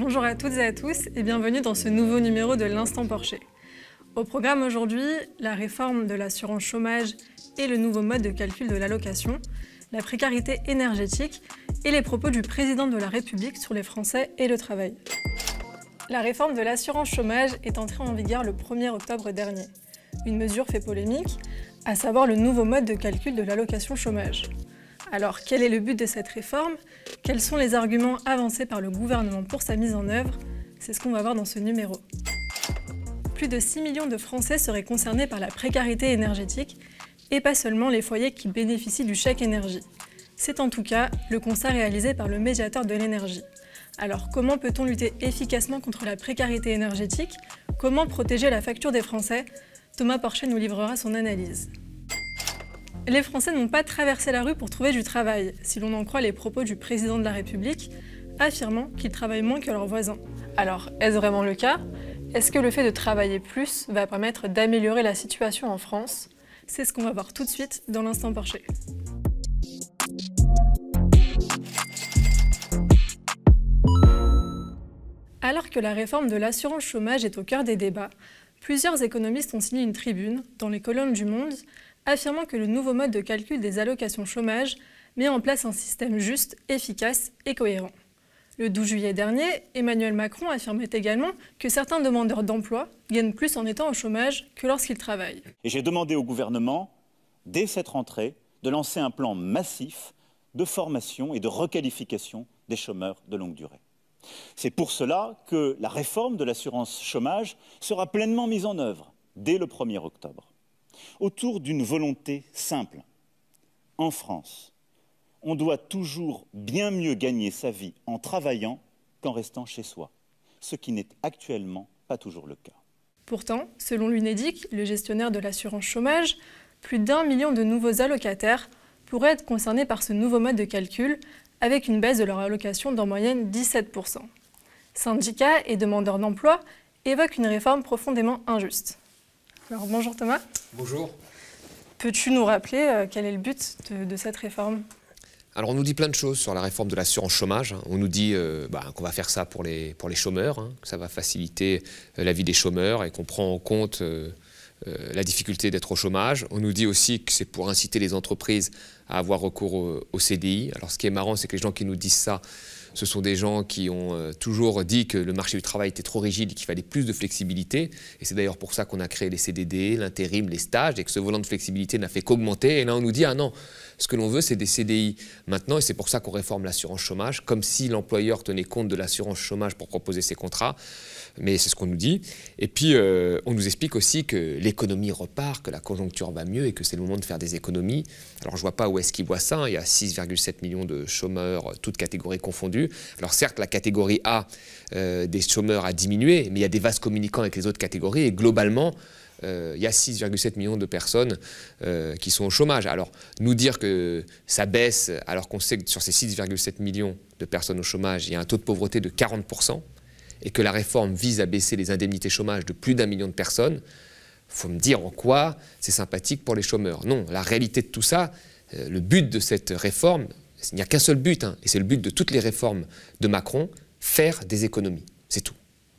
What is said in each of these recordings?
Bonjour à toutes et à tous et bienvenue dans ce nouveau numéro de l'Instant Porcher. Au programme aujourd'hui, la réforme de l'assurance chômage et le nouveau mode de calcul de l'allocation, la précarité énergétique et les propos du président de la République sur les Français et le travail. La réforme de l'assurance chômage est entrée en vigueur le 1er octobre dernier. Une mesure fait polémique, à savoir le nouveau mode de calcul de l'allocation chômage. Alors, quel est le but de cette réforme Quels sont les arguments avancés par le gouvernement pour sa mise en œuvre C'est ce qu'on va voir dans ce numéro. Plus de 6 millions de Français seraient concernés par la précarité énergétique, et pas seulement les foyers qui bénéficient du chèque énergie. C'est en tout cas le constat réalisé par le médiateur de l'énergie. Alors, comment peut-on lutter efficacement contre la précarité énergétique Comment protéger la facture des Français Thomas Porchet nous livrera son analyse. Les Français n'ont pas traversé la rue pour trouver du travail, si l'on en croit les propos du président de la République, affirmant qu'ils travaillent moins que leurs voisins. Alors, est-ce vraiment le cas Est-ce que le fait de travailler plus va permettre d'améliorer la situation en France C'est ce qu'on va voir tout de suite dans l'instant Porsche. Alors que la réforme de l'assurance chômage est au cœur des débats, plusieurs économistes ont signé une tribune dans les colonnes du Monde affirmant que le nouveau mode de calcul des allocations chômage met en place un système juste, efficace et cohérent. Le 12 juillet dernier, Emmanuel Macron affirmait également que certains demandeurs d'emploi gagnent plus en étant au chômage que lorsqu'ils travaillent. Et j'ai demandé au gouvernement, dès cette rentrée, de lancer un plan massif de formation et de requalification des chômeurs de longue durée. C'est pour cela que la réforme de l'assurance chômage sera pleinement mise en œuvre dès le 1er octobre autour d'une volonté simple. En France, on doit toujours bien mieux gagner sa vie en travaillant qu'en restant chez soi, ce qui n'est actuellement pas toujours le cas. Pourtant, selon l'UNEDIC, le gestionnaire de l'assurance chômage, plus d'un million de nouveaux allocataires pourraient être concernés par ce nouveau mode de calcul, avec une baisse de leur allocation d'en moyenne 17%. Syndicats et demandeurs d'emploi évoquent une réforme profondément injuste bonjour Thomas. Bonjour. Peux-tu nous rappeler euh, quel est le but de, cette réforme alors on nous dit plein de choses sur la réforme de l'assurance chômage. Hein. On nous dit euh, bah, qu'on va faire ça pour les, pour les chômeurs, hein, que ça va faciliter euh, la vie des chômeurs et qu'on prend en compte la difficulté d'être au chômage. On nous dit aussi que c'est pour inciter les entreprises à avoir recours au CDI. Alors ce qui est marrant, c'est que les gens qui nous disent ça, ce sont des gens qui ont euh, toujours dit que le marché du travail était trop rigide et qu'il fallait plus de flexibilité. Et c'est d'ailleurs pour ça qu'on a créé les CDD, l'intérim, les stages, et que ce volant de flexibilité n'a fait qu'augmenter. Et là, on nous dit, ah non, ce que l'on veut, c'est des CDI maintenant, et c'est pour ça qu'on réforme l'assurance chômage, comme si l'employeur tenait compte de l'assurance chômage pour proposer ses contrats mais c'est ce qu'on nous dit. Et puis, euh, on nous explique aussi que l'économie repart, que la conjoncture va mieux et que c'est le moment de faire des économies. Alors, je ne vois pas où est-ce qu'ils voient ça. Hein. Il y a 6,7 millions de chômeurs, euh, toutes catégories confondues. Alors, certes, la catégorie A euh, des chômeurs a diminué, mais il y a des vases communicants avec les autres catégories. Et globalement, il y a 6,7 millions de personnes qui sont au chômage. Alors, nous dire que ça baisse alors qu'on sait que sur ces 6,7 millions de personnes au chômage, il y a un taux de pauvreté de 40%, et que la réforme vise à baisser les indemnités chômage de plus d'un million de personnes, faut me dire en quoi c'est sympathique pour les chômeurs. Non, la réalité de tout ça, euh, le but de cette réforme, il n'y a qu'un seul but, hein, et c'est le but de toutes les réformes de Macron, faire des économies. C'est tout.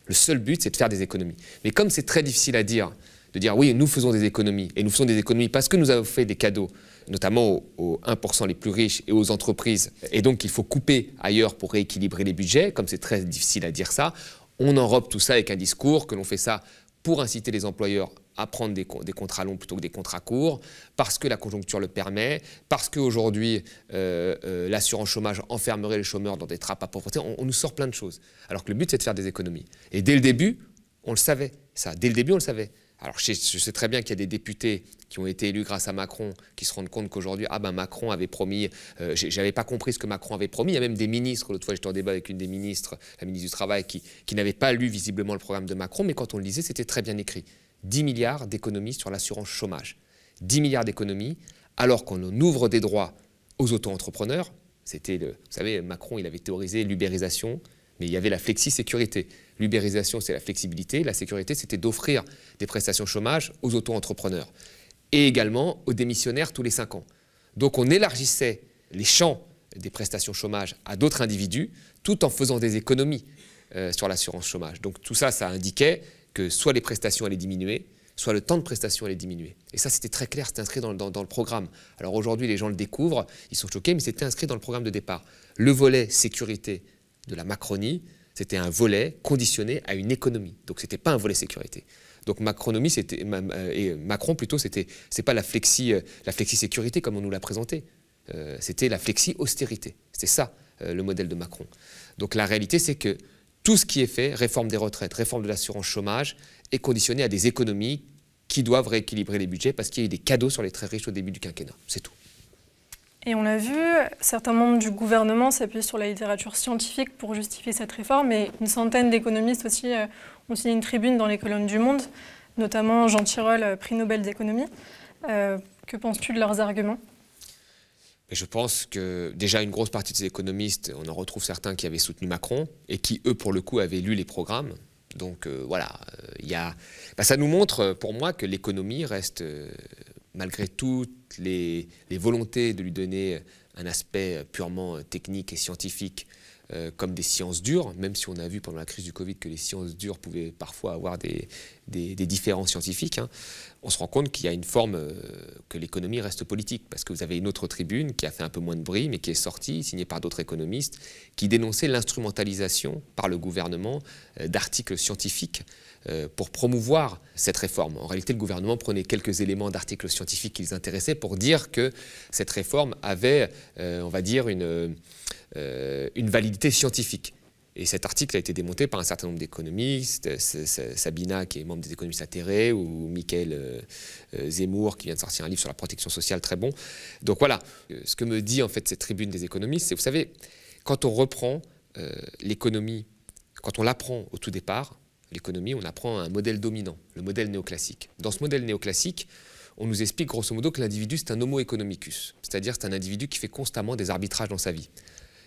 Le seul but, c'est de faire des économies. Mais comme c'est très difficile à dire, de dire oui, nous faisons des économies, et nous faisons des économies parce que nous avons fait des cadeaux notamment aux, 1% les plus riches et aux entreprises, et donc il faut couper ailleurs pour rééquilibrer les budgets, comme c'est très difficile à dire ça, on enrobe tout ça avec un discours que l'on fait ça pour inciter les employeurs à prendre des, contrats longs plutôt que des contrats courts, parce que la conjoncture le permet, parce qu'aujourd'hui, euh, euh, l'assurance chômage enfermerait les chômeurs dans des trappes à pauvreté. on nous sort plein de choses. Alors que le but, c'est de faire des économies. Et dès le début, on le savait, ça. Dès le début, on le savait. Alors je sais, très bien qu'il y a des députés qui ont été élus grâce à Macron, qui se rendent compte qu'aujourd'hui, ah ben Macron avait promis, euh, je j'avais pas compris ce que Macron avait promis. Il y a même des ministres, l'autre fois j'étais en débat avec une des ministres, la ministre du Travail, qui, n'avait pas lu visiblement le programme de Macron, mais quand on le lisait, c'était très bien écrit. 10 milliards d'économies sur l'assurance chômage. 10 milliards d'économies, alors qu'on ouvre des droits aux auto-entrepreneurs. C'était, vous savez, Macron, il avait théorisé l'ubérisation, mais il y avait la flexi-sécurité. L'ubérisation, c'est la flexibilité. La sécurité, c'était d'offrir des prestations chômage aux auto-entrepreneurs et également aux démissionnaires tous les cinq ans. Donc on élargissait les champs des prestations chômage à d'autres individus tout en faisant des économies euh, sur l'assurance chômage. Donc tout ça, ça indiquait que soit les prestations allaient diminuer, soit le temps de prestation allait diminuer. Et ça, c'était très clair, c'était inscrit dans, le programme. Alors aujourd'hui, les gens le découvrent, ils sont choqués, mais c'était inscrit dans le programme de départ. Le volet sécurité, de la Macronie, c'était un volet conditionné à une économie. Donc ce n'était pas un volet sécurité. Donc macronie, c'était, et Macron plutôt, c'était, c'est pas la flexi, euh, la flexi sécurité comme on nous l'a présenté. Euh, c'était la flexi austérité. c'est ça euh, le modèle de Macron. Donc la réalité, c'est que tout ce qui est fait, réforme des retraites, réforme de l'assurance chômage, est conditionné à des économies qui doivent rééquilibrer les budgets parce qu'il y a eu des cadeaux sur les très riches au début du quinquennat. C'est tout. Et on l'a vu, certains membres du gouvernement s'appuient sur la littérature scientifique pour justifier cette réforme, et une centaine d'économistes aussi euh, ont signé une tribune dans les colonnes du Monde, notamment Jean Tirole, euh, prix Nobel d'économie. Euh, que penses-tu de leurs arguments je pense que déjà une grosse partie de ces économistes, on en retrouve certains qui avaient soutenu Macron et qui, eux, pour le coup, avaient lu les programmes. Donc voilà, bah, ça nous montre pour moi que l'économie reste, malgré toutes les, volontés de lui donner un aspect purement technique et scientifique, euh, comme des sciences dures, même si on a vu pendant la crise du Covid que les sciences dures pouvaient parfois avoir des, des, scientifiques, hein, on se rend compte qu'il y a une forme euh, que l'économie reste politique, parce que vous avez une autre tribune qui a fait un peu moins de bruit, mais qui est sortie, signée par d'autres économistes, qui dénonçait l'instrumentalisation par le gouvernement euh, d'articles scientifiques pour promouvoir cette réforme. En réalité, le gouvernement prenait quelques éléments d'articles scientifiques qui intéressaient pour dire que cette réforme avait, on va dire, une euh, une validité scientifique. Et cet article a été démonté par un certain nombre d'économistes, euh, Sabina qui est membre des économistes atterrés, ou Michael euh, Zemmour qui vient de sortir un livre sur la protection sociale très bon. Donc voilà, ce que me dit en fait cette tribune des économistes, c'est vous savez, quand on reprend l'économie, quand on l'apprend au tout départ, l'économie, on apprend un modèle dominant, le modèle néoclassique. Dans ce modèle néoclassique, on nous explique grosso modo que l'individu c'est un homo economicus, c'est-à-dire c'est un individu qui fait constamment des arbitrages dans sa vie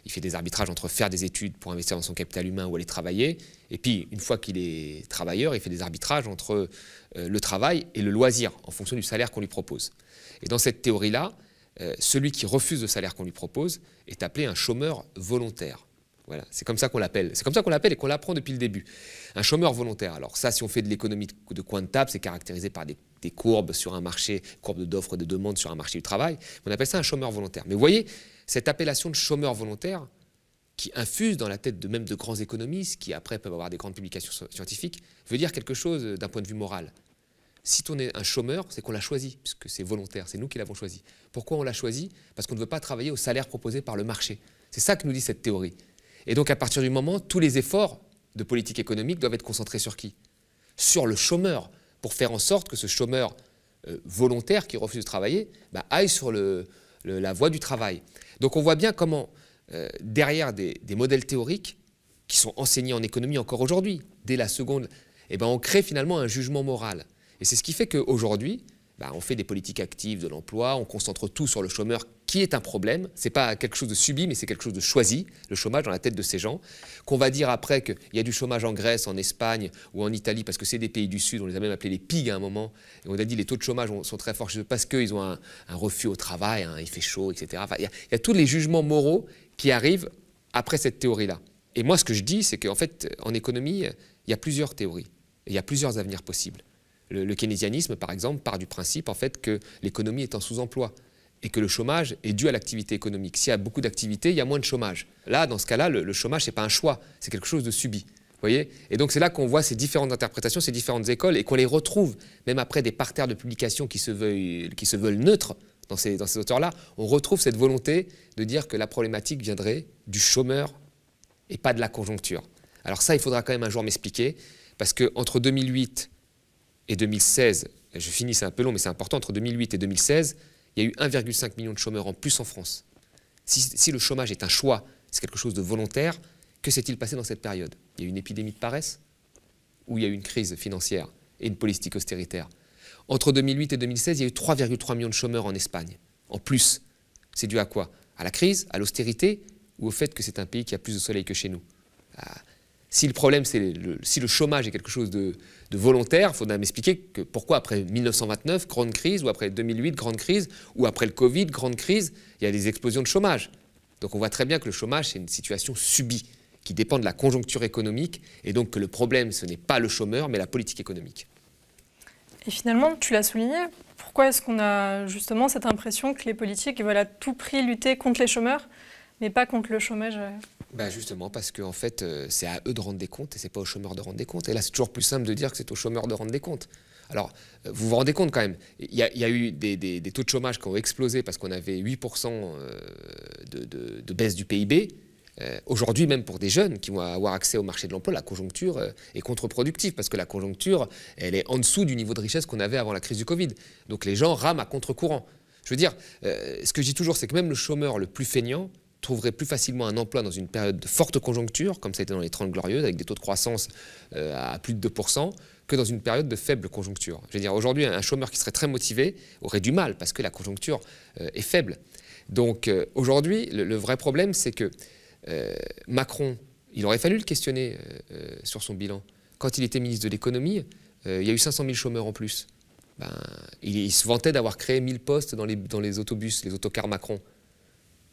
il fait des arbitrages entre faire des études pour investir dans son capital humain ou aller travailler. Et puis, une fois qu'il est travailleur, il fait des arbitrages entre euh, le travail et le loisir, en fonction du salaire qu'on lui propose. Et dans cette théorie-là, euh, celui qui refuse le salaire qu'on lui propose est appelé un chômeur volontaire. Voilà, c'est comme ça qu'on l'appelle. C'est comme ça qu'on l'appelle et qu'on l'apprend depuis le début. Un chômeur volontaire. Alors ça, si on fait de l'économie de coin de table, c'est caractérisé par des, des, courbes sur un marché, courbes d'offres et de demandes sur un marché du travail. On appelle ça un chômeur volontaire. Mais vous voyez, cette appellation de chômeur volontaire, qui infuse dans la tête de même de grands économistes, qui après peuvent avoir des grandes publications scientifiques, veut dire quelque chose euh, d'un point de vue moral. Si on est un chômeur, c'est qu'on l'a choisi, puisque c'est volontaire, c'est nous qui l'avons choisi. Pourquoi on l'a choisi Parce qu'on ne veut pas travailler au salaire proposé par le marché. C'est ça que nous dit cette théorie. Et donc à partir du moment, tous les efforts de politique économique doivent être concentrés sur qui Sur le chômeur, pour faire en sorte que ce chômeur euh, volontaire qui refuse de travailler bah, aille sur la voie du travail. Donc on voit bien comment, euh, derrière des, modèles théoriques qui sont enseignés en économie encore aujourd'hui, dès la seconde, eh ben on crée finalement un jugement moral. Et c'est ce qui fait qu'aujourd'hui, bah, on fait des politiques actives de l'emploi, on concentre tout sur le chômeur qui est un problème. C'est pas quelque chose de subi, mais c'est quelque chose de choisi, le chômage dans la tête de ces gens. Qu'on va dire après qu'il y a du chômage en Grèce, en Espagne ou en Italie, parce que c'est des pays du Sud, on les a même appelés les pigs à un moment. Et on a dit les taux de chômage sont très forts parce qu'ils ont un, refus au travail, hein, il fait chaud, etc. il, y a, tous les jugements moraux qui arrivent après cette théorie-là. Et moi, ce que je dis, c'est qu'en fait, en économie, il y a plusieurs théories, il y a plusieurs avenirs possibles. Le, le keynésianisme, par exemple, part du principe en fait que l'économie est en sous-emploi et que le chômage est dû à l'activité économique. S'il y a beaucoup d'activité, il y a moins de chômage. Là, dans ce cas-là, le, chômage, ce n'est pas un choix, c'est quelque chose de subi. Voyez et donc c'est là qu'on voit ces différentes interprétations, ces différentes écoles, et qu'on les retrouve, même après des parterres de publications qui se veulent, qui se veulent neutres dans ces, dans ces auteurs-là, on retrouve cette volonté de dire que la problématique viendrait du chômeur et pas de la conjoncture. Alors ça, il faudra quand même un jour m'expliquer, parce qu'entre 2008 et 2016, je finis, c'est un peu long, mais c'est important, entre 2008 et 2016, il y a eu 1,5 million de chômeurs en plus en France. Si, le chômage est un choix, c'est quelque chose de volontaire, que s'est-il passé dans cette période Il y a eu une épidémie de paresse ou il y a eu une crise financière et une politique austéritaire Entre 2008 et 2016, il y a eu 3,3 millions de chômeurs en Espagne. En plus, c'est dû à quoi À la crise, à l'austérité ou au fait que c'est un pays qui a plus de soleil que chez nous si le problème, c'est si le chômage est quelque chose de, volontaire, il faudra m'expliquer pourquoi après 1929, grande crise, ou après 2008, grande crise, ou après le Covid, grande crise, il y a des explosions de chômage. Donc on voit très bien que le chômage, c'est une situation subie, qui dépend de la conjoncture économique, et donc que le problème, ce n'est pas le chômeur, mais la politique économique. Et finalement, tu l'as souligné, pourquoi est-ce qu'on a justement cette impression que les politiques veulent à tout prix lutter contre les chômeurs mais pas contre le chômage. Euh. Bah justement, parce qu'en fait, euh, c'est à eux de rendre des comptes et c'est pas aux chômeurs de rendre des comptes. Et là, c'est toujours plus simple de dire que c'est aux chômeurs de rendre des comptes. Alors, euh, vous vous rendez compte quand même, il y, a, eu des, taux de chômage qui ont explosé parce qu'on avait 8% de, baisse du PIB. Aujourd'hui, même pour des jeunes qui vont avoir accès au marché de l'emploi, la conjoncture est contre-productive parce que la conjoncture, elle est en dessous du niveau de richesse qu'on avait avant la crise du Covid. Donc les gens rament à contre-courant. Je veux dire, ce que je dis toujours, c'est que même le chômeur le plus feignant, trouverait plus facilement un emploi dans une période de forte conjoncture, comme ça a été dans les 30 glorieuses, avec des taux de croissance euh, à plus de 2%, que dans une période de faible conjoncture. Je veux dire, aujourd'hui, un chômeur qui serait très motivé aurait du mal, parce que la conjoncture euh, est faible. Donc euh, aujourd'hui, le, vrai problème, c'est que Macron, il aurait fallu le questionner sur son bilan. Quand il était ministre de l'économie, il y a eu 500 000 chômeurs en plus. Ben, il, se vantait d'avoir créé 1000 postes dans les, dans les autobus, les autocars Macron.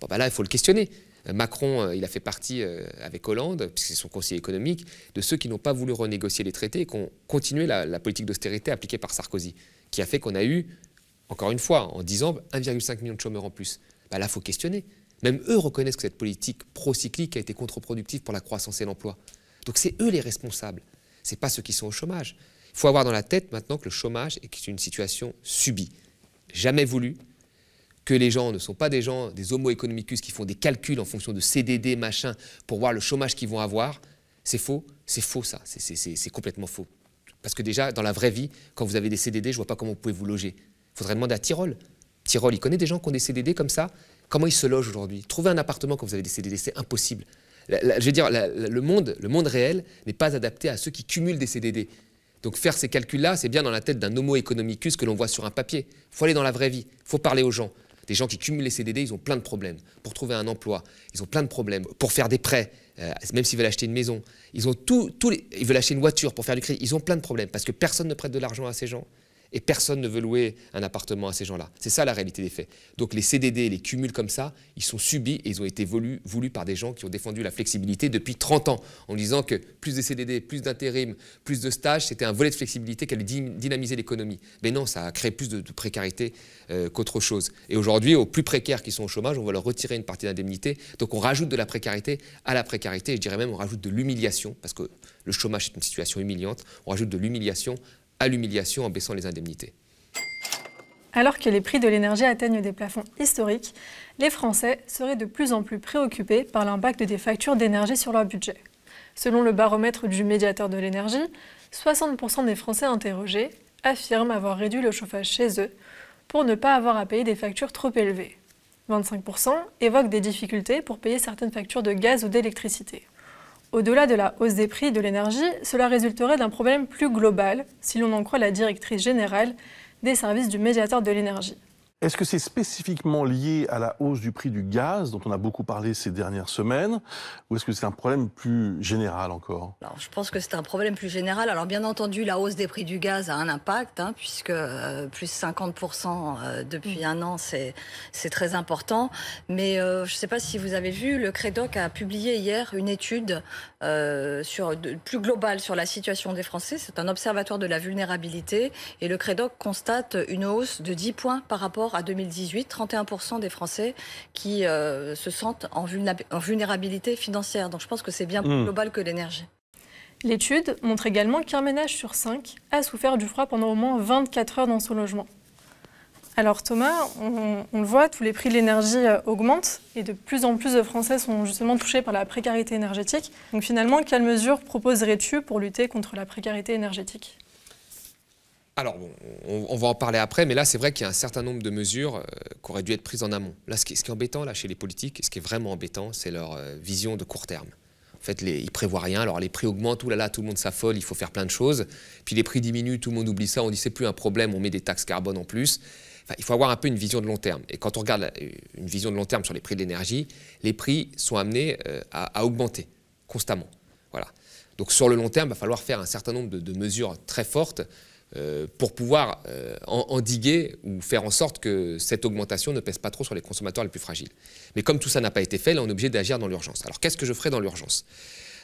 Bah là, il faut le questionner. Euh, Macron, euh, il a fait partie, euh, avec Hollande, puisque c'est son conseiller économique, de ceux qui n'ont pas voulu renégocier les traités et qui ont continué la, politique d'austérité appliquée par Sarkozy, qui a fait qu'on a eu, encore une fois, en 10 ans, 1,5 million de chômeurs en plus. Bah là, il faut questionner. Même eux reconnaissent que cette politique procyclique a été contre-productive pour la croissance et l'emploi. Donc c'est eux les responsables, ce n'est pas ceux qui sont au chômage. Il faut avoir dans la tête maintenant que le chômage est une situation subie, jamais voulue, que les gens ne sont pas des gens, des homo economicus qui font des calculs en fonction de CDD, machin, pour voir le chômage qu'ils vont avoir, c'est faux, c'est faux ça, c'est complètement faux. Parce que déjà, dans la vraie vie, quand vous avez des CDD, je vois pas comment vous pouvez vous loger. Il faudrait demander à Tyrol. Tyrol, il connaît des gens qui ont des CDD comme ça Comment ils se logent aujourd'hui Trouver un appartement quand vous avez des CDD, c'est impossible. je veux dire, le, monde, le monde réel n'est pas adapté à ceux qui cumulent des CDD. Donc faire ces calculs-là, c'est bien dans la tête d'un homo economicus que l'on voit sur un papier. Il faut aller dans la vraie vie, il faut parler aux gens. Les gens qui cumulent les CDD, ils ont plein de problèmes. Pour trouver un emploi, ils ont plein de problèmes. Pour faire des prêts, euh, même s'ils veulent acheter une maison, ils, ils veulent acheter une voiture pour faire du crédit, ils ont plein de problèmes parce que personne ne prête de l'argent à ces gens et personne ne veut louer un appartement à ces gens-là. C'est ça la réalité des faits. Donc les CDD, les cumuls comme ça, ils sont subis et ils ont été voulus, par des gens qui ont défendu la flexibilité depuis 30 ans, en disant que plus de CDD, plus d'intérim, plus de stages, c'était un volet de flexibilité qui allait dynamiser l'économie. Mais non, ça a créé plus de, précarité euh, qu'autre chose. Et aujourd'hui, aux plus précaires qui sont au chômage, on va leur retirer une partie d'indemnité. Donc on rajoute de la précarité à la précarité. Et je dirais même, on rajoute de l'humiliation, parce que le chômage est une situation humiliante. On rajoute de l'humiliation à l'humiliation en baissant les indemnités. Alors que les prix de l'énergie atteignent des plafonds historiques, les Français seraient de plus en plus préoccupés par l'impact des factures d'énergie sur leur budget. Selon le baromètre du médiateur de l'énergie, 60% des Français interrogés affirment avoir réduit le chauffage chez eux pour ne pas avoir à payer des factures trop élevées. 25% évoquent des difficultés pour payer certaines factures de gaz ou d'électricité. Au-delà de la hausse des prix de l'énergie, cela résulterait d'un problème plus global, si l'on en croit la directrice générale des services du médiateur de l'énergie. Est-ce que c'est spécifiquement lié à la hausse du prix du gaz, dont on a beaucoup parlé ces dernières semaines, ou est-ce que c'est un problème plus général encore Alors, Je pense que c'est un problème plus général. Alors bien entendu, la hausse des prix du gaz a un impact, hein, puisque euh, plus 50% euh, depuis mm. un an, c'est, très important. Mais euh, je ne sais pas si vous avez vu, le Crédoc a publié hier une étude sur, plus globale sur la situation des Français. C'est un observatoire de la vulnérabilité, et le Crédoc constate une hausse de 10 points par rapport à 2018, 31% des Français qui euh, se sentent en, vulnérabilité financière. Donc je pense que c'est bien plus hmm. global que l'énergie. L'étude montre également qu'un ménage sur cinq a souffert du froid pendant au moins 24 heures dans son logement. Alors Thomas, on, on le voit, tous les prix de l'énergie euh, augmentent et de plus en plus de Français sont justement touchés par la précarité énergétique. Donc finalement, quelles mesures proposerais-tu pour lutter contre la précarité énergétique alors, on, va en parler après, mais là, c'est vrai qu'il y a un certain nombre de mesures euh, qui auraient dû être prises en amont. Là, ce qui, est embêtant là, chez les politiques, ce qui est vraiment embêtant, c'est leur euh, vision de court terme. En fait, les, ils prévoient rien. Alors, les prix augmentent, tout le monde s'affole, il faut faire plein de choses. Puis les prix diminuent, tout le monde oublie ça, on dit c'est plus un problème, on met des taxes carbone en plus. il faut avoir un peu une vision de long terme. Et quand on regarde une vision de long terme sur les prix de l'énergie, les prix sont amenés euh, à, augmenter constamment. Voilà. Donc sur le long terme, il va falloir faire un certain nombre de mesures très fortes euh, pour pouvoir euh, endiguer ou faire en sorte que cette augmentation ne pèse pas trop sur les consommateurs les plus fragiles. Mais comme tout ça n'a pas été fait, là on est obligé d'agir dans l'urgence. Alors qu'est-ce que je ferai dans l'urgence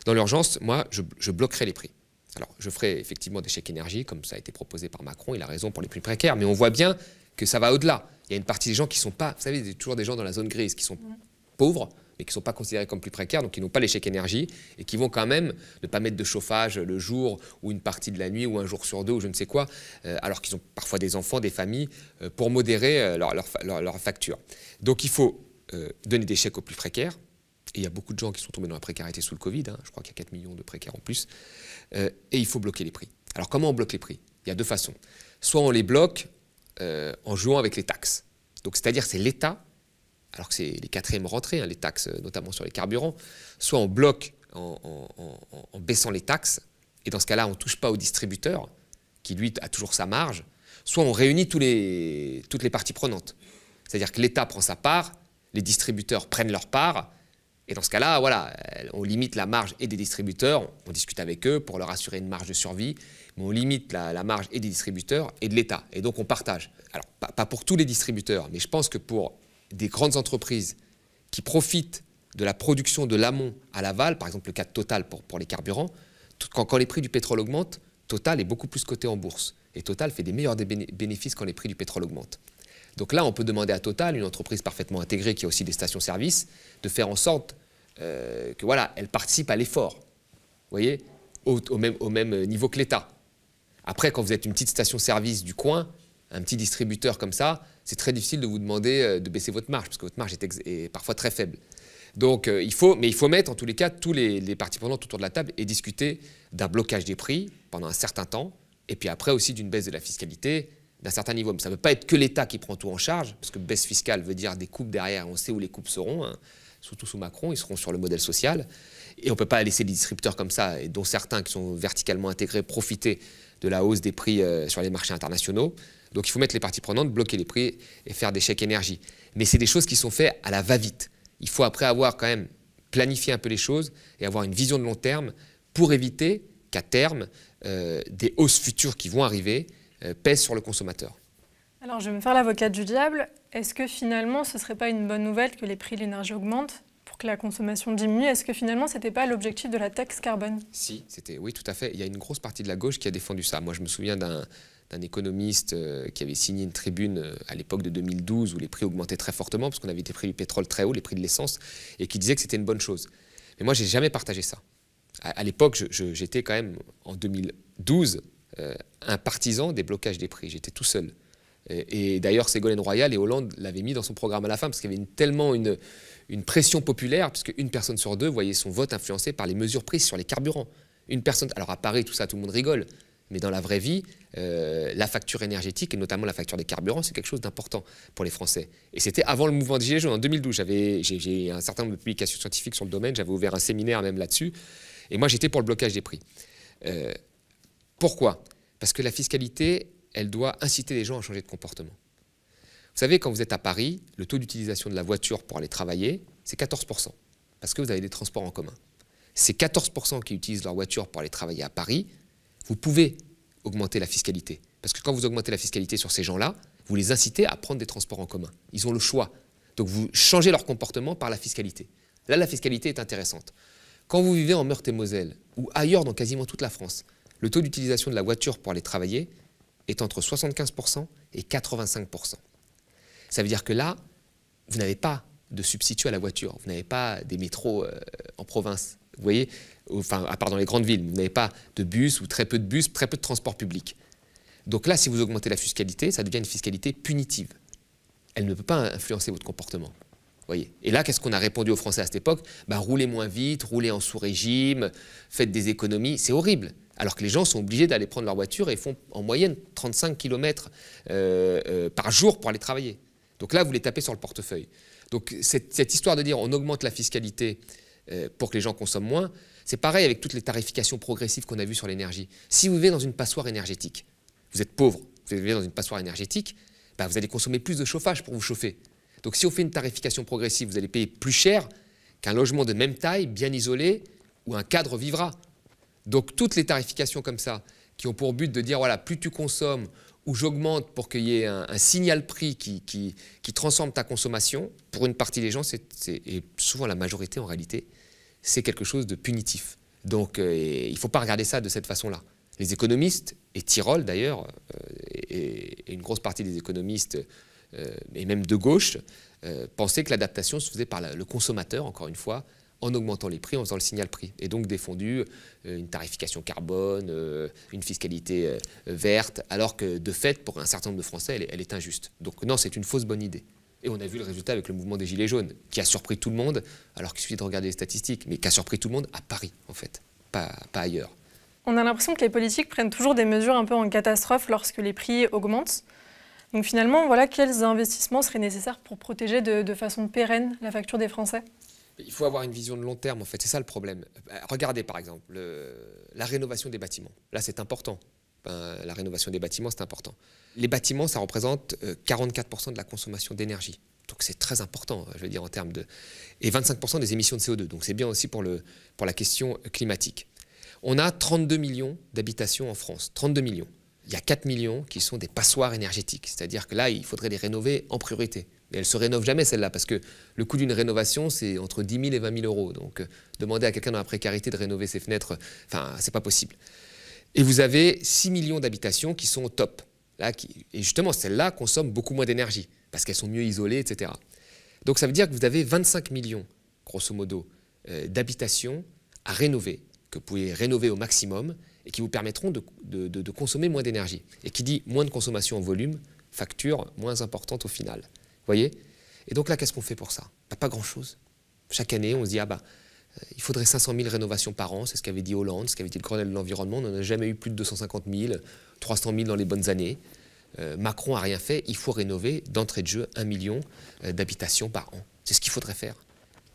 Dans l'urgence, moi, je, je, bloquerai les prix. Alors je ferai effectivement des chèques énergie, comme ça a été proposé par Macron, il a raison pour les plus précaires, mais on voit bien que ça va au-delà. Il y a une partie des gens qui ne sont pas, vous savez, il y a toujours des gens dans la zone grise qui sont pauvres, mais qui ne sont pas considérés comme plus précaires, donc qui n'ont pas l'échec énergie, et qui vont quand même ne pas mettre de chauffage le jour ou une partie de la nuit ou un jour sur deux ou je ne sais quoi, euh, alors qu'ils ont parfois des enfants, des familles, euh, pour modérer euh, leur, leur, facture. Donc il faut donner des chèques aux plus précaires, et il y a beaucoup de gens qui sont tombés dans la précarité sous le Covid, hein. je crois qu'il y a 4 millions de précaires en plus, et il faut bloquer les prix. Alors comment on bloque les prix Il y a deux façons. Soit on les bloque en jouant avec les taxes. Donc c'est-à-dire c'est l'État alors que c'est les quatrièmes rentrées, hein, les taxes euh, notamment sur les carburants, soit on bloque en, baissant les taxes, et dans ce cas-là, on ne touche pas au distributeur, qui lui a toujours sa marge, soit on réunit tous les, toutes les parties prenantes. C'est-à-dire que l'État prend sa part, les distributeurs prennent leur part, et dans ce cas-là, voilà, on limite la marge et des distributeurs, on discute avec eux pour leur assurer une marge de survie, mais on limite la, marge et des distributeurs et de l'État. Et donc on partage. Alors, pas, pour tous les distributeurs, mais je pense que pour des grandes entreprises qui profitent de la production de l'amont à l'aval, par exemple le cas de Total pour, les carburants, quand, les prix du pétrole augmentent, Total est beaucoup plus coté en bourse. Et Total fait des meilleurs bénéfices quand les prix du pétrole augmentent. Donc là, on peut demander à Total, une entreprise parfaitement intégrée qui a aussi des stations-service, de faire en sorte qu'elle euh, que voilà, elle participe à l'effort, voyez, au même niveau que l'État. Après, quand vous êtes une petite station-service du coin, un petit distributeur comme ça, c'est très difficile de vous demander euh, de baisser votre marge, parce que votre marge est, parfois très faible. Donc, euh, il faut, mais il faut mettre en tous les cas tous les, parties prenantes autour de la table et discuter d'un blocage des prix pendant un certain temps, et puis après aussi d'une baisse de la fiscalité d'un certain niveau. Mais ça ne veut pas être que l'État qui prend tout en charge, parce que baisse fiscale veut dire des coupes derrière, on sait où les coupes seront, hein. surtout sous Macron, ils seront sur le modèle social. Et on ne peut pas laisser les distributeurs comme ça, et dont certains qui sont verticalement intégrés, profiter de la hausse des prix euh, sur les marchés internationaux. Donc il faut mettre les parties prenantes, bloquer les prix et faire des chèques énergie. Mais c'est des choses qui sont faites à la va-vite. Il faut après avoir quand même planifié un peu les choses et avoir une vision de long terme pour éviter qu'à terme, euh, des hausses futures qui vont arriver euh, pèsent sur le consommateur. Alors je vais me faire l'avocat du diable. Est-ce que finalement ce ne serait pas une bonne nouvelle que les prix de l'énergie augmentent pour que la consommation diminue Est-ce que finalement ce n'était pas l'objectif de la taxe carbone Si, c'était oui tout à fait. Il y a une grosse partie de la gauche qui a défendu ça. Moi je me souviens d'un d'un économiste euh, qui avait signé une tribune euh, à l'époque de 2012 où les prix augmentaient très fortement parce qu'on avait été prix du pétrole très haut, les prix de l'essence, et qui disait que c'était une bonne chose. Mais moi, je n'ai jamais partagé ça. À, l'époque, j'étais quand même, en 2012, euh, un partisan des blocages des prix. J'étais tout seul. Et, d'ailleurs, Ségolène Royal et Hollande l'avaient mis dans son programme à la fin parce qu'il y avait une, tellement une, une pression populaire, puisque une personne sur deux voyait son vote influencé par les mesures prises sur les carburants. Une personne, alors à Paris, tout ça, tout le monde rigole, mais dans la vraie vie, euh, la facture énergétique et notamment la facture des carburants, c'est quelque chose d'important pour les Français. Et c'était avant le mouvement des Gilets jaunes, en 2012. J'ai un certain nombre de publications scientifiques sur le domaine, j'avais ouvert un séminaire même là-dessus. Et moi, j'étais pour le blocage des prix. Euh, pourquoi Parce que la fiscalité, elle doit inciter les gens à changer de comportement. Vous savez, quand vous êtes à Paris, le taux d'utilisation de la voiture pour aller travailler, c'est 14%, parce que vous avez des transports en commun. C'est 14% qui utilisent leur voiture pour aller travailler à Paris, vous pouvez augmenter la fiscalité. Parce que quand vous augmentez la fiscalité sur ces gens-là, vous les incitez à prendre des transports en commun. Ils ont le choix. Donc vous changez leur comportement par la fiscalité. Là, la fiscalité est intéressante. Quand vous vivez en Meurthe-et-Moselle ou ailleurs dans quasiment toute la France, le taux d'utilisation de la voiture pour aller travailler est entre 75% et 85%. Ça veut dire que là, vous n'avez pas de substitut à la voiture, vous n'avez pas des métros euh, en province, vous voyez, enfin, à part dans les grandes villes, vous n'avez pas de bus ou très peu de bus, très peu de transports publics. Donc là, si vous augmentez la fiscalité, ça devient une fiscalité punitive. Elle ne peut pas influencer votre comportement. voyez. Et là, qu'est-ce qu'on a répondu aux Français à cette époque bah, Roulez moins vite, roulez en sous-régime, faites des économies, c'est horrible. Alors que les gens sont obligés d'aller prendre leur voiture et font en moyenne 35 km euh, euh, par jour pour aller travailler. Donc là, vous les tapez sur le portefeuille. Donc cette, cette histoire de dire on augmente la fiscalité euh, pour que les gens consomment moins. C'est pareil avec toutes les tarifications progressives qu'on a vues sur l'énergie. Si vous vivez dans une passoire énergétique, vous êtes pauvre, vous vivez dans une passoire énergétique, bah, vous allez consommer plus de chauffage pour vous chauffer. Donc si on fait une tarification progressive, vous allez payer plus cher qu'un logement de même taille, bien isolé, où un cadre vivra. Donc toutes les tarifications comme ça, qui ont pour but de dire, voilà, plus tu consommes ou j'augmente pour qu'il y ait un, signal prix qui, qui, qui, transforme ta consommation, pour une partie des gens, c'est, et souvent la majorité en réalité, c'est quelque chose de punitif. Donc euh, il ne faut pas regarder ça de cette façon-là. Les économistes, et Tyrol, d'ailleurs, euh, et, une grosse partie des économistes, euh, et même de gauche, pensaient que l'adaptation se faisait par le consommateur, encore une fois, en augmentant les prix, en faisant le signal prix. Et donc défendu une tarification carbone, une fiscalité verte, alors que de fait, pour un certain nombre de Français, elle est injuste. Donc non, c'est une fausse bonne idée. Et on a vu le résultat avec le mouvement des Gilets jaunes, qui a surpris tout le monde, alors qu'il suffit de regarder les statistiques, mais qui a surpris tout le monde à Paris, en fait, pas, pas ailleurs. On a l'impression que les politiques prennent toujours des mesures un peu en catastrophe lorsque les prix augmentent. Donc finalement, voilà, quels investissements seraient nécessaires pour protéger de, façon pérenne la facture des Français Il faut avoir une vision de long terme, en fait, c'est ça le problème. Euh, regardez par exemple la rénovation des bâtiments. Là, c'est important. Ben, la rénovation des bâtiments, c'est important. Les bâtiments, ça représente 44% euh, de la consommation d'énergie. Donc c'est très important, je veux dire, en termes de... Et 25% des émissions de CO2. Donc c'est bien aussi pour, la question euh, climatique. On a 32 millions d'habitations en France. 32 millions. Il y a 4 millions qui sont des passoires énergétiques. C'est-à-dire que là, il faudrait les rénover en priorité. Mais elles ne se rénovent jamais, celles-là, parce que le coût d'une rénovation, c'est entre 10 000 et 20 000 euros. Donc euh, demander à quelqu'un dans la précarité de rénover ses fenêtres, enfin, c'est pas possible. Et vous avez 6 millions d'habitations qui sont au top. et justement, celles-là consomment beaucoup moins d'énergie parce qu'elles sont mieux isolées, etc. Donc ça veut dire que vous avez 25 millions, grosso modo, euh, d'habitations à rénover, que vous pouvez rénover au maximum et qui vous permettront de, consommer moins d'énergie. Et qui dit moins de consommation en volume, facture moins importante au final. Vous voyez Et donc là, qu'est-ce qu'on fait pour ça bah, Pas grand-chose. Chaque année, on se dit, ah bah, il faudrait 500 000 rénovations par an, c'est ce qu'avait dit Hollande, ce qu'avait dit le colonel de l'environnement. On n'a jamais eu plus de 250 000, 300 000 dans les bonnes années. Euh, Macron n'a rien fait, il faut rénover d'entrée de jeu un million euh, d'habitations par an. C'est ce qu'il faudrait faire.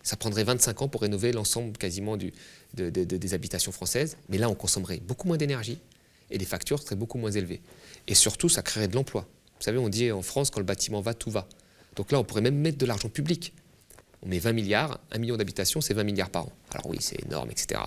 Ça prendrait 25 ans pour rénover l'ensemble quasiment des habitations françaises, mais là on consommerait beaucoup moins d'énergie et les factures seraient beaucoup moins élevées. Et surtout, ça créerait de l'emploi. Vous savez, on dit en France, quand le bâtiment va, tout va. Donc là, on pourrait même mettre de l'argent public on met 20 milliards, 1 million d'habitations, c'est 20 milliards par an. Alors oui, c'est énorme, etc.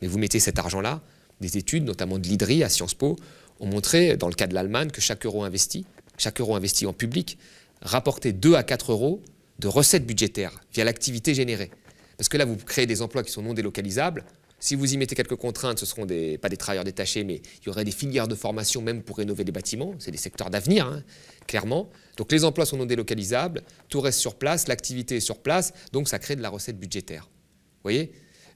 Mais vous mettez cet argent-là, des études, notamment de l'IDRI à Sciences Po, ont montré, dans le cas de l'Allemagne, que chaque euro investi, chaque euro investi en public, rapportait 2 à 4 euros de recettes budgétaires via l'activité générée. Parce que là, vous créez des emplois qui sont non délocalisables, si vous y mettez quelques contraintes, ce seront pas des travailleurs détachés, mais il y aurait des filières de formation même pour rénover des bâtiments. C'est des secteurs d'avenir, hein, clairement. Donc les emplois sont non délocalisables, tout reste sur place, l'activité est sur place, donc ça crée de la recette budgétaire. Vous voyez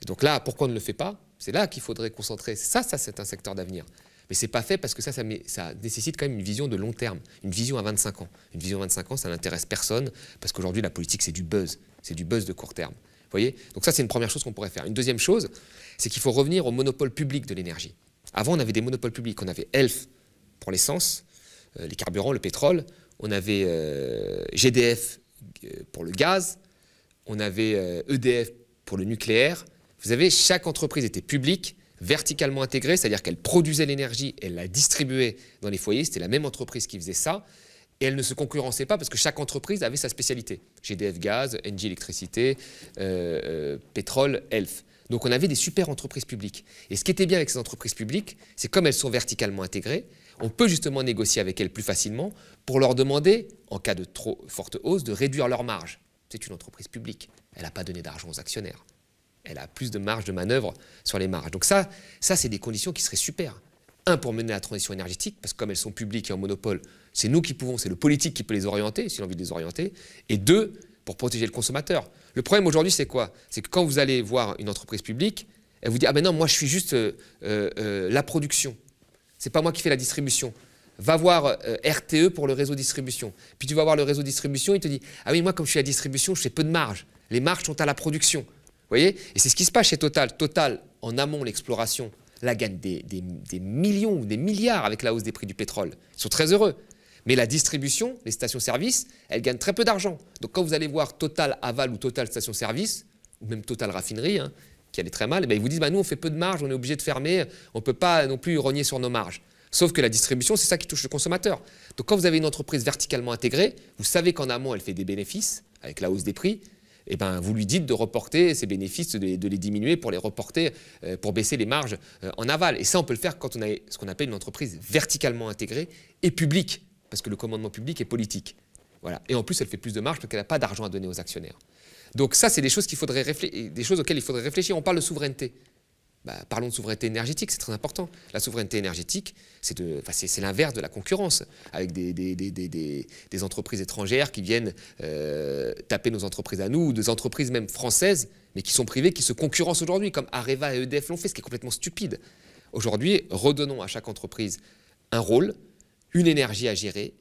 Donc là, pourquoi on ne le fait pas C'est là qu'il faudrait concentrer. Ça, ça c'est un secteur d'avenir. Mais ce n'est pas fait parce que ça, ça, ça, nécessite quand même une vision de long terme, une vision à 25 ans. Une vision à 25 ans, ça n'intéresse personne parce qu'aujourd'hui, la politique, c'est du buzz, c'est du buzz de court terme voyez Donc ça, c'est une première chose qu'on pourrait faire. Une deuxième chose, c'est qu'il faut revenir au monopole public de l'énergie. Avant, on avait des monopoles publics. On avait ELF pour l'essence, euh, les carburants, le pétrole. On avait euh, GDF euh, pour le gaz. On avait EDF e pour le nucléaire. Vous savez, chaque entreprise était publique, verticalement intégrée, c'est-à-dire qu'elle produisait l'énergie, elle la distribuait dans les foyers. C'était la même entreprise qui faisait ça et elles ne se concurrençaient pas parce que chaque entreprise avait sa spécialité. GDF Gaz, NG Électricité, euh, euh, Pétrole, ELF. Donc on avait des super entreprises publiques. Et ce qui était bien avec ces entreprises publiques, c'est comme elles sont verticalement intégrées, on peut justement négocier avec elles plus facilement pour leur demander, en cas de trop forte hausse, de réduire leur marge. C'est une entreprise publique. Elle n'a pas donné d'argent aux actionnaires. Elle a plus de marge de manœuvre sur les marges. Donc ça, ça c'est des conditions qui seraient super. Un, pour mener la transition énergétique, parce que comme elles sont publiques et en monopole, c'est nous qui pouvons, c'est le politique qui peut les orienter, s'il a envie de les orienter. Et deux, pour protéger le consommateur. Le problème aujourd'hui, c'est quoi C'est que quand vous allez voir une entreprise publique, elle vous dit Ah mais ben non, moi je suis juste euh, euh, euh, la production. C'est pas moi qui fais la distribution. Va voir RTE pour le réseau distribution. Puis tu vas voir le réseau distribution, il te dit Ah oui, moi comme je suis à la distribution, je fais peu de marge. Les marges sont à la production. Vous voyez Et c'est ce qui se passe chez Total. Total, en amont, l'exploration, Là, gagnent des, millions ou des milliards avec la hausse des prix du pétrole. Ils sont très heureux. Mais la distribution, les stations-service, elles gagnent très peu d'argent. Donc quand vous allez voir Total Aval ou Total Station-service, ou même Total Raffinerie, hein, qui allait très mal, et eh ben, ils vous disent bah, nous, on fait peu de marge, on est obligé de fermer, on ne peut pas non plus rogner sur nos marges. Sauf que la distribution, c'est ça qui touche le consommateur. Donc quand vous avez une entreprise verticalement intégrée, vous savez qu'en amont, elle fait des bénéfices avec la hausse des prix, eh ben, vous lui dites de reporter ses bénéfices, de, les diminuer pour les reporter, euh, pour baisser les marges euh, en aval. Et ça, on peut le faire quand on a ce qu'on appelle une entreprise verticalement intégrée et publique, parce que le commandement public est politique. Voilà. Et en plus, elle fait plus de marge parce qu'elle n'a pas d'argent à donner aux actionnaires. Donc ça, c'est des choses, des choses auxquelles il faudrait réfléchir. On parle de souveraineté. Bah, parlons de souveraineté énergétique, c'est très important. La souveraineté énergétique, c'est l'inverse de la concurrence, avec des, entreprises étrangères qui viennent euh, taper nos entreprises à nous, ou des entreprises même françaises, mais qui sont privées, qui se concurrencent aujourd'hui, comme Areva et EDF l'ont fait, ce qui est complètement stupide. Aujourd'hui, redonnons à chaque entreprise un rôle, une énergie à gérer,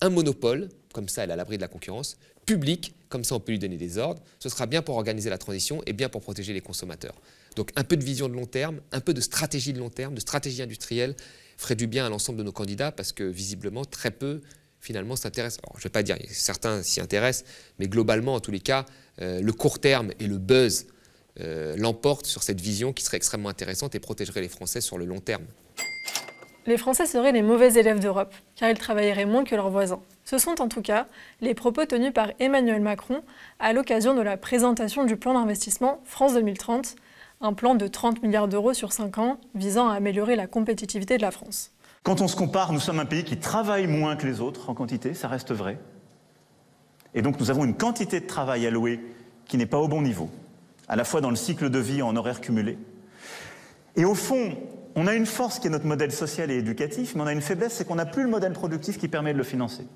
un monopole, comme ça elle est à l'abri de la concurrence, public, comme ça on peut lui donner des ordres, ce sera bien pour organiser la transition et bien pour protéger les consommateurs. Donc un peu de vision de long terme, un peu de stratégie de long terme, de stratégie industrielle ferait du bien à l'ensemble de nos candidats parce que visiblement très peu finalement s'intéressent. je ne vais pas dire certains s'y intéressent, mais globalement en tous les cas, euh, le court terme et le buzz euh, l'emportent sur cette vision qui serait extrêmement intéressante et protégerait les Français sur le long terme. Les Français seraient les mauvais élèves d'Europe, car ils travailleraient moins que leurs voisins. Ce sont en tout cas les propos tenus par Emmanuel Macron à l'occasion de la présentation du plan d'investissement France 2030 un plan de 30 milliards d'euros sur 5 ans visant à améliorer la compétitivité de la France. Quand on se compare, nous sommes un pays qui travaille moins que les autres en quantité, ça reste vrai. Et donc nous avons une quantité de travail allouée qui n'est pas au bon niveau, à la fois dans le cycle de vie en horaires cumulés. Et au fond, on a une force qui est notre modèle social et éducatif, mais on a une faiblesse, c'est qu'on n'a plus le modèle productif qui permet de le financer.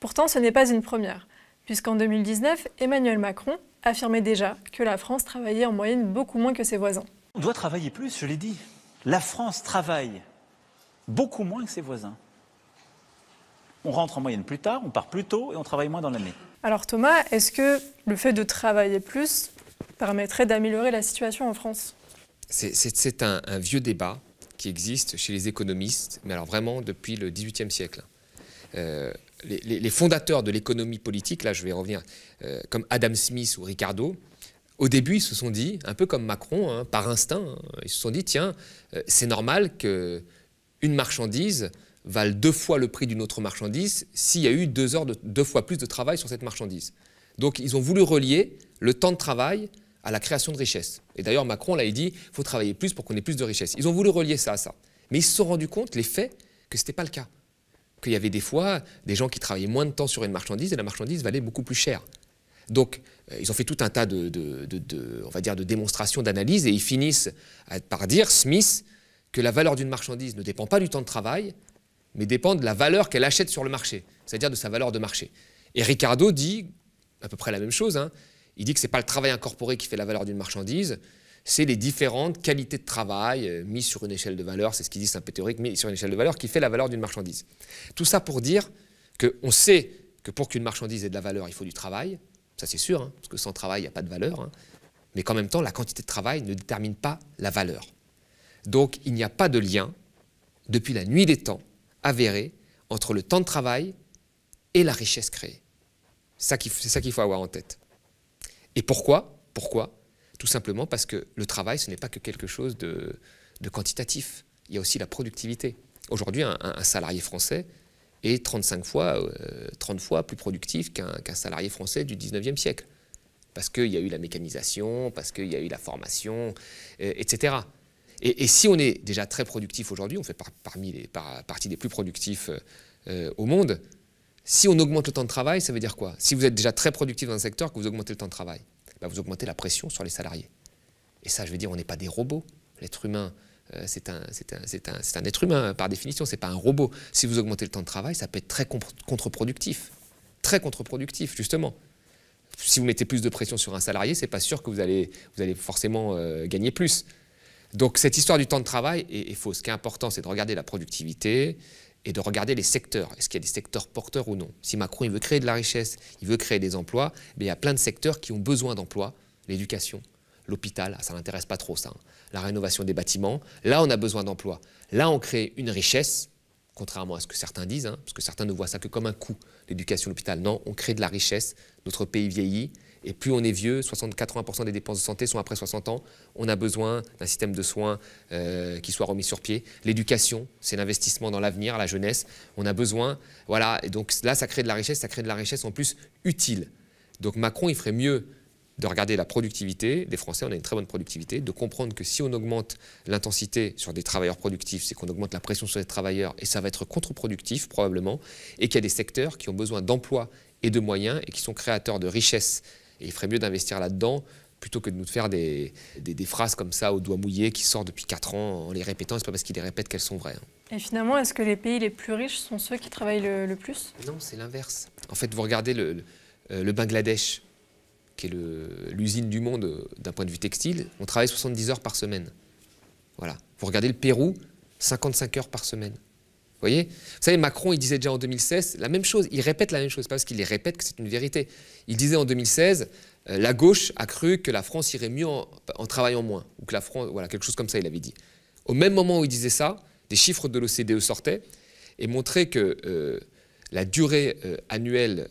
Pourtant, ce n'est pas une première, puisqu'en 2019, Emmanuel Macron affirmait déjà que la France travaillait en moyenne beaucoup moins que ses voisins. On doit travailler plus, je l'ai dit. La France travaille beaucoup moins que ses voisins. On rentre en moyenne plus tard, on part plus tôt et on travaille moins dans l'année. Alors Thomas, est-ce que le fait de travailler plus permettrait d'améliorer la situation en France C'est un, vieux débat qui existe chez les économistes, mais alors vraiment depuis le 18 XVIIIe siècle. Euh, les, fondateurs de l'économie politique, là je vais revenir, euh, comme Adam Smith ou Ricardo, au début ils se sont dit, un peu comme Macron, hein, par instinct, hein, ils se sont dit, tiens, euh, c'est normal que marchandise vale deux fois le prix d'une autre marchandise s'il y a eu deux fois plus de travail sur cette marchandise. Donc ils ont voulu relier le temps de travail à la création de richesses. Et d'ailleurs Macron là il dit, faut travailler plus pour qu'on ait plus de richesses. Ils ont voulu relier ça à ça, mais ils se sont rendus compte, les faits, que ce n'était pas le cas qu'il y avait des fois des gens qui travaillaient moins de temps sur une marchandise et la marchandise valait beaucoup plus cher. Donc, euh, ils ont fait tout un tas de, on va dire, de démonstrations, d'analyses, et ils finissent par dire, Smith, que la valeur d'une marchandise ne dépend pas du temps de travail, mais dépend de la valeur qu'elle achète sur le marché, c'est-à-dire de sa valeur de marché. Et Ricardo dit à peu près la même chose. Hein. il dit que ce n'est pas le travail incorporé qui fait la valeur d'une marchandise, c'est les différentes qualités de travail euh, mises sur une échelle de valeur, c'est ce qu'ils disent c'est un peu théorique, mis sur une échelle de valeur qui fait la valeur d'une marchandise. Tout ça pour dire qu'on sait que pour qu'une marchandise ait de la valeur, il faut du travail, ça c'est sûr, hein, parce que sans travail, il n'y a pas de valeur, hein. mais qu'en même temps, la quantité de travail ne détermine pas la valeur. Donc il n'y a pas de lien, depuis la nuit des temps, avéré entre le temps de travail et la richesse créée. C'est ça qu'il faut avoir en tête. Et pourquoi Pourquoi tout simplement parce que le travail, ce n'est pas que quelque chose de, quantitatif. Il y a aussi la productivité. Aujourd'hui, un, salarié français est 35 fois, 30 euh, fois plus productif qu'un salarié français du 19e siècle. Parce qu'il y a eu la mécanisation, parce qu'il y a eu la formation, euh, etc. Et, si on est déjà très productif aujourd'hui, on fait parmi les, parties partie des plus productifs euh, au monde, si on augmente le temps de travail, ça veut dire quoi Si vous êtes déjà très productif dans un secteur, que vous augmentez le temps de travail, bah, vous augmentez la pression sur les salariés. Et ça, je veux dire, on n'est pas des robots. L'être humain, euh, c'est un, être humain par définition, c'est pas un robot. Si vous augmentez le temps de travail, ça peut être très contre-productif. Très contre-productif, justement. Si vous mettez plus de pression sur un salarié, c'est pas sûr que vous allez, vous allez forcément euh, gagner plus. Donc cette histoire du temps de travail est, est fausse. Ce qui est important, c'est de regarder la productivité, et de regarder les secteurs. Est-ce qu'il y a des secteurs porteurs ou non Si Macron il veut créer de la richesse, il veut créer des emplois, mais il y a plein de secteurs qui ont besoin d'emplois. L'éducation, l'hôpital, ah, ça n'intéresse pas trop ça. Hein. La rénovation des bâtiments, là on a besoin d'emplois. Là on crée une richesse, contrairement à ce que certains disent, hein, parce que certains ne voient ça que comme un coût, l'éducation, l'hôpital. Non, on crée de la richesse, notre pays vieillit, et plus on est vieux, 60-80% des dépenses de santé sont après 60 ans. On a besoin d'un système de soins euh, qui soit remis sur pied. L'éducation, c'est l'investissement dans l'avenir, la jeunesse. On a besoin, voilà. Et donc là, ça crée de la richesse, ça crée de la richesse en plus utile. Donc Macron, il ferait mieux de regarder la productivité Les Français, on a une très bonne productivité, de comprendre que si on augmente l'intensité sur des travailleurs productifs, c'est qu'on augmente la pression sur les travailleurs et ça va être contre-productif probablement, et qu'il y a des secteurs qui ont besoin d'emplois et de moyens et qui sont créateurs de richesses il ferait mieux d'investir là-dedans plutôt que de nous faire des, phrases comme ça au doigt mouillé qui sortent depuis 4 ans en les répétant. C'est pas parce qu'ils les répètent qu'elles sont vraies. Hein. Et finalement, est-ce que les pays les plus riches sont ceux qui travaillent le, plus Non, c'est l'inverse. En fait, vous regardez le, euh, Bangladesh, qui est l'usine du monde euh, d'un point de vue textile, on travaille 70 heures par semaine. Voilà. Vous regardez le Pérou, 55 heures par semaine. Vous savez, Macron, il disait déjà en 2016 la même chose. Il répète la même chose, parce qu'il les répète que c'est une vérité. Il disait en 2016 euh, la gauche a cru que la France irait mieux en, travaillant moins, ou que la France, voilà, quelque chose comme ça, il avait dit. Au même moment où il disait ça, des chiffres de l'OCDE sortaient et montraient que euh, la durée euh, annuelle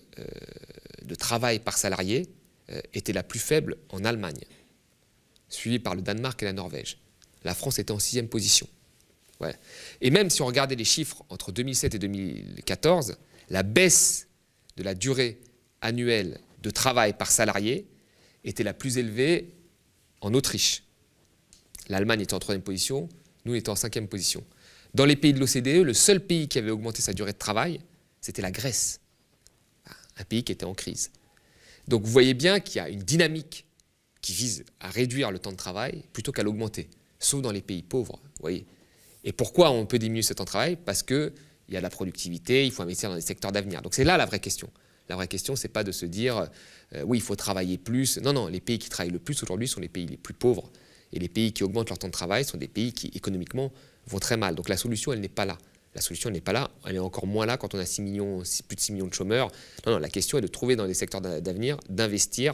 de travail par salarié était la plus faible en Allemagne, suivie par le Danemark et la Norvège. La France était en sixième position. Et même si on regardait les chiffres entre 2007 et 2014, la baisse de la durée annuelle de travail par salarié était la plus élevée en Autriche. L'Allemagne était en troisième position, nous étions en cinquième position. Dans les pays de l'OCDE, le seul pays qui avait augmenté sa durée de travail, c'était la Grèce, ah, un pays qui était en crise. Donc vous voyez bien qu'il y a une dynamique qui vise à réduire le temps de travail plutôt qu'à l'augmenter, sauf dans les pays pauvres, vous voyez. Et pourquoi on peut diminuer ce temps de travail Parce qu'il y a de la productivité, il faut investir dans des secteurs d'avenir. Donc c'est là la vraie question. La vraie question, c'est pas de se dire euh, oui, il faut travailler plus. Non, non, les pays qui travaillent le plus aujourd'hui sont les pays les plus pauvres. Et les pays qui augmentent leur temps de travail sont des pays qui, économiquement, vont très mal. Donc la solution, elle n'est pas là. La solution n'est pas là. Elle est encore moins là quand on a 6 millions, plus de 6 millions de chômeurs. Non, non, la question est de trouver dans les secteurs d'avenir, d'investir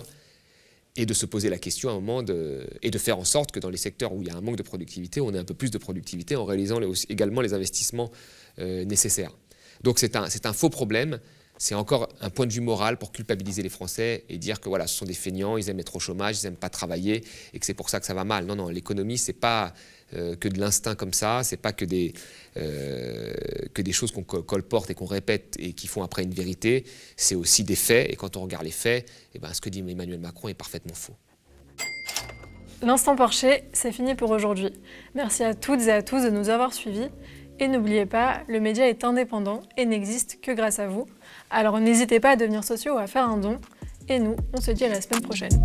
et de se poser la question à un moment de, et de faire en sorte que dans les secteurs où il y a un manque de productivité, on ait un peu plus de productivité en réalisant également les investissements euh, nécessaires. Donc c'est un, un, faux problème c'est encore un point de vue moral pour culpabiliser les Français et dire que voilà, ce sont des feignants, ils aiment être au chômage, ils n'aiment pas travailler et que c'est pour ça que ça va mal. Non, non, l'économie, n'est pas euh, que de l'instinct comme ça, ce n'est pas euh, que des, choses qu'on colporte et qu'on répète et qui font après une vérité, c'est aussi des faits. Et quand on regarde les faits, eh ben, ce que dit Emmanuel Macron est parfaitement faux. L'instant porché c'est fini pour aujourd'hui. Merci à toutes et à tous de nous avoir suivis. Et n'oubliez pas, le média est indépendant et n'existe que grâce à vous. Alors n'hésitez pas à devenir sociaux ou à faire un don. Et nous, on se dit à la semaine prochaine.